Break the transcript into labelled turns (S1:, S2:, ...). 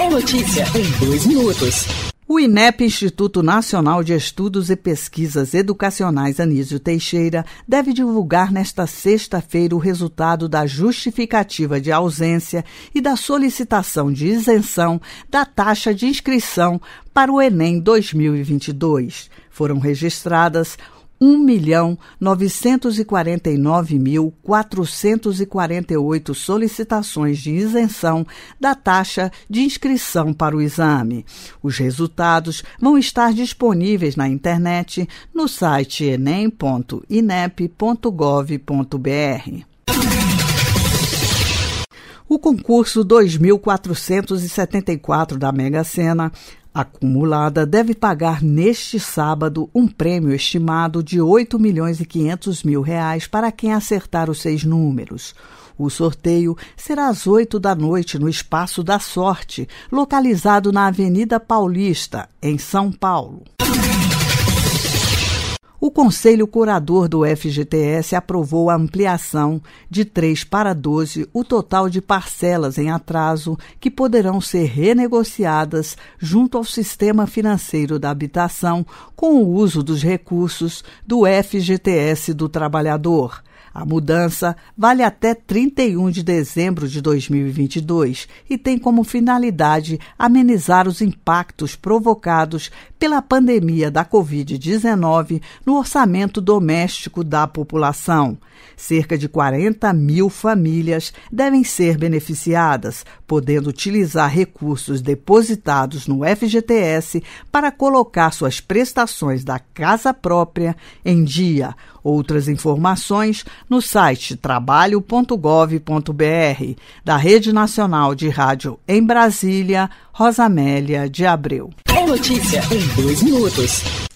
S1: É notícia em dois minutos. O INEP, Instituto Nacional de Estudos e Pesquisas Educacionais Anísio Teixeira, deve divulgar nesta sexta-feira o resultado da justificativa de ausência e da solicitação de isenção da taxa de inscrição para o Enem 2022. Foram registradas 1.949.448 solicitações de isenção da taxa de inscrição para o exame. Os resultados vão estar disponíveis na internet no site enem.inep.gov.br. O concurso 2474 da Mega Sena acumulada deve pagar neste sábado um prêmio estimado de 8 milhões e 500 mil reais para quem acertar os seis números. O sorteio será às 8 da noite no Espaço da Sorte, localizado na Avenida Paulista, em São Paulo. O Conselho Curador do FGTS aprovou a ampliação de 3 para 12 o total de parcelas em atraso que poderão ser renegociadas junto ao Sistema Financeiro da Habitação com o uso dos recursos do FGTS do Trabalhador. A mudança vale até 31 de dezembro de 2022 e tem como finalidade amenizar os impactos provocados pela pandemia da Covid-19 no orçamento doméstico da população. Cerca de 40 mil famílias devem ser beneficiadas, podendo utilizar recursos depositados no FGTS para colocar suas prestações da casa própria em dia. Outras informações no site trabalho.gov.br da Rede Nacional de Rádio em Brasília, Rosamélia de Abreu. É notícia em dois minutos.